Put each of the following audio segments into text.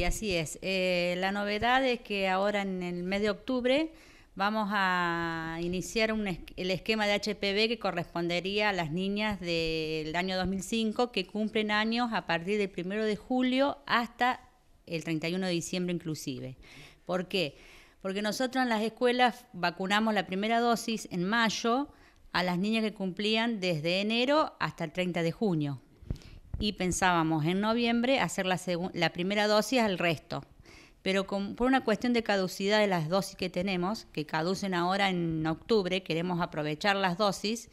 Sí, así es. Eh, la novedad es que ahora en el mes de octubre vamos a iniciar el esquema de HPV que correspondería a las niñas del año 2005 que cumplen años a partir del 1 de julio hasta el 31 de diciembre inclusive. ¿Por qué? Porque nosotros en las escuelas vacunamos la primera dosis en mayo a las niñas que cumplían desde enero hasta el 30 de junio y pensábamos en noviembre hacer la, la primera dosis al resto. Pero por una cuestión de caducidad de las dosis que tenemos, que caducen ahora en octubre, queremos aprovechar las dosis,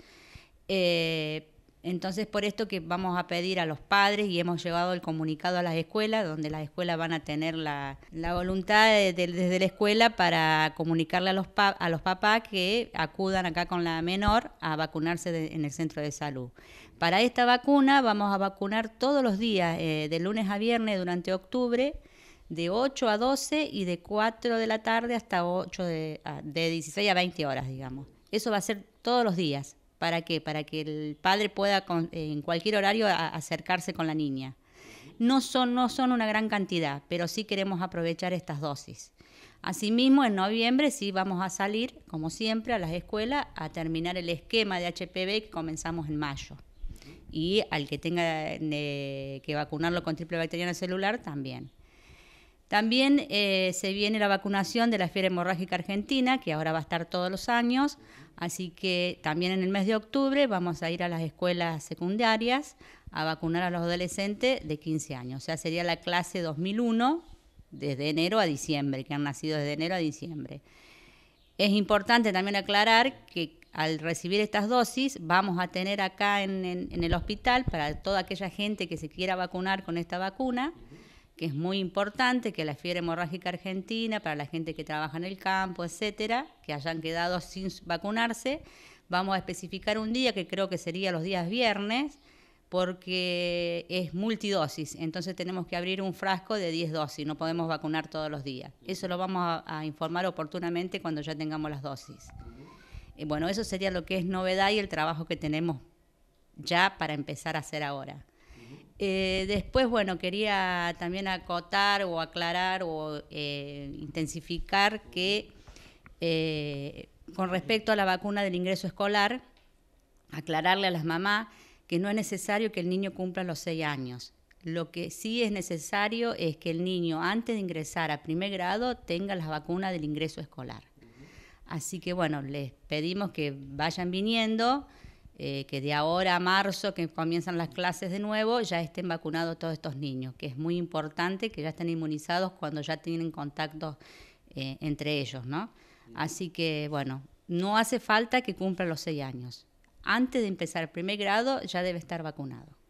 eh, entonces, por esto que vamos a pedir a los padres y hemos llevado el comunicado a las escuelas, donde las escuelas van a tener la, voluntad desde la escuela para comunicarle a los, a los papás que acudan acá con la menor a vacunarse en el centro de salud. Para esta vacuna vamos a vacunar todos los días, eh, de lunes a viernes durante octubre, de 8 a 12 y de 4 de la tarde hasta 8 de, de 16 a 20 horas, digamos. Eso va a ser todos los días ¿Para qué? Para que el padre pueda en cualquier horario acercarse con la niña. No son, no son una gran cantidad, pero sí queremos aprovechar estas dosis. Asimismo, en noviembre sí vamos a salir, como siempre, a las escuelas a terminar el esquema de HPV que comenzamos en mayo. Y al que tenga eh, que vacunarlo con triple bacteriana celular también. También eh, se viene la vacunación de la fiebre hemorrágica argentina, que ahora va a estar todos los años, así que también en el mes de octubre vamos a ir a las escuelas secundarias a vacunar a los adolescentes de 15 años, o sea, sería la clase 2001 desde enero a diciembre, que han nacido desde enero a diciembre. Es importante también aclarar que al recibir estas dosis vamos a tener acá en, el hospital para toda aquella gente que se quiera vacunar con esta vacuna que es muy importante, que la fiebre hemorrágica argentina, para la gente que trabaja en el campo, etcétera, que hayan quedado sin vacunarse, vamos a especificar un día que creo que sería los días viernes, porque es multidosis, entonces tenemos que abrir un frasco de 10 dosis, no podemos vacunar todos los días. Eso lo vamos a, informar oportunamente cuando ya tengamos las dosis. Eh, bueno, eso sería lo que es novedad y el trabajo que tenemos ya para empezar a hacer ahora. Eh, después, bueno, quería también acotar o aclarar o eh, intensificar que eh, con respecto a la vacuna del ingreso escolar, aclararle a las mamás que no es necesario que el niño cumpla los seis años. Lo que sí es necesario es que el niño, antes de ingresar a primer grado, tenga la vacuna del ingreso escolar. Así que bueno, les pedimos que vayan viniendo. Eh, que de ahora a marzo, que comienzan las clases de nuevo, ya estén vacunados todos estos niños, que es muy importante que ya estén inmunizados cuando ya tienen contacto eh, entre ellos, ¿no? Así que, bueno, no hace falta que cumplan los seis años. Antes de empezar el primer grado ya debe estar vacunado.